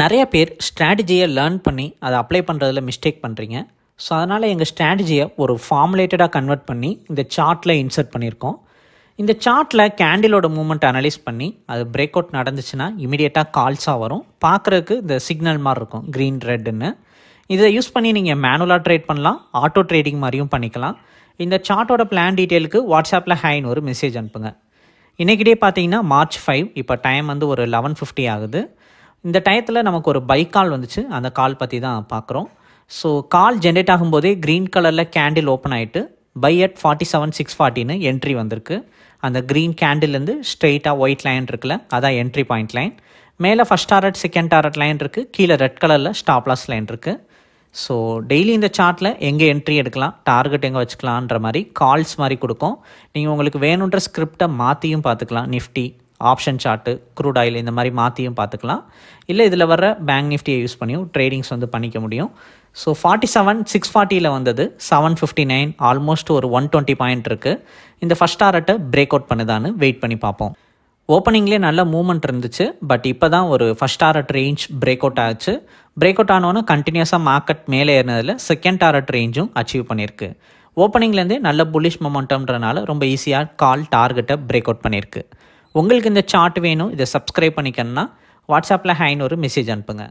நிறைய பேர் ஸ்ட்ராட்டஜியை லேர்ன் பண்ணி அதை அப்ளை பண்ணுறதுல மிஸ்டேக் பண்ணுறீங்க ஸோ அதனால் எங்கள் ஸ்ட்ராட்டஜியை ஒரு ஃபார்முலேட்டடாக கன்வெர்ட் பண்ணி இந்த சார்ட்டில் இன்சர்ட் பண்ணியிருக்கோம் இந்த சார்ட்டில் கேண்டிலோட மூமெண்ட் அனலைஸ் பண்ணி அது பிரேக் அவுட் நடந்துச்சுன்னா இமீடியட்டாக கால்ஸாக வரும் பார்க்குறதுக்கு இந்த சிக்னல் மாதிரி இருக்கும் க்ரீன் ரெட்டுன்னு இதை யூஸ் பண்ணி நீங்கள் மேனுவலாக ட்ரேட் பண்ணலாம் ஆட்டோ ட்ரேடிங் மாதிரியும் பண்ணிக்கலாம் இந்த சார்ட்டோட பிளான் டீட்டெயிலுக்கு வாட்ஸ்அப்பில் ஹைன்னு ஒரு மெசேஜ் அனுப்புங்க இன்றைக்கிட்டே பார்த்தீங்கன்னா மார்ச் ஃபைவ் இப்போ டைம் வந்து ஒரு லெவன் ஃபிஃப்டி ஆகுது இந்த டயத்தில் நமக்கு ஒரு பைக் கால் வந்துச்சு அந்த கால் பற்றி தான் பார்க்குறோம் ஸோ கால் ஜென்ரேட் ஆகும்போதே க்ரீன் கலரில் கேண்டில் ஓப்பன் ஆகிட்டு buy at forty seven six ஃபார்ட்டின்னு என்ட்ரி வந்திருக்கு அந்த க்ரீன் கேண்டில்லேருந்து ஸ்ட்ரெயிட்டாக ஒயிட் லைன் இருக்குல்ல அதான் என்ட்ரி பாயிண்ட் லைன் மேலே first target second target line இருக்குது கீழே ரெட் கலரில் ஸ்டாப்லாஸ் லைன் இருக்குது ஸோ டெய்லி இந்த சார்ட்டில் எங்கே என்ட்ரி எடுக்கலாம் டார்கெட் எங்கே வச்சுக்கலான்ற மாதிரி கால்ஸ் மாதிரி கொடுக்கும் நீங்கள் உங்களுக்கு வேணுன்ற ஸ்கிரிப்டை மாற்றியும் பார்த்துக்கலாம் nifty option chart crude oil இந்த மாதிரி மாற்றியும் பார்த்துக்கலாம் இல்லை இதில் வர பேங்க் நிஃப்டியை யூஸ் பண்ணியும் ட்ரேடிங்ஸ் வந்து பண்ணிக்க முடியும் ஸோ ஃபார்ட்டி செவன் சிக்ஸ் ஃபார்ட்டியில் வந்தது செவன் ஃபிஃப்டி நைன் ஆல்மோஸ்ட் ஒரு ஒன் டுவெண்ட்டி பாயிண்ட் இருக்குது இந்த ஃபஸ்ட் டாரட்டை பிரேக் அவுட் பண்ணுதான்னு வெயிட் பண்ணி பார்ப்போம் ஓப்பனிங்லேயே நல்ல மூமெண்ட் இருந்துச்சு பட் இப்போ தான் ஒரு first target range break out ஆச்சு பிரேக் அவுட் ஆனோன்னு கண்டினியூஸாக மார்க்கெட் மேலே ஏறினதில் செகண்ட் டாரட் ரேஞ்சும் அச்சீவ் பண்ணியிருக்கு ஓப்பனிங்லேருந்தே நல்ல புலிஷ் மொமெண்டம்ன்றனால ரொம்ப ஈஸியாக கால் டார்கெட்டை பிரேக் அவுட் பண்ணியிருக்கு உங்களுக்கு இந்த சார்ட் வேணும் இதை சப்ஸ்கிரைப் பண்ணிக்கணும்னா வாட்ஸ்அப்பில் ஹைன்னு ஒரு மெசேஜ் அனுப்புங்க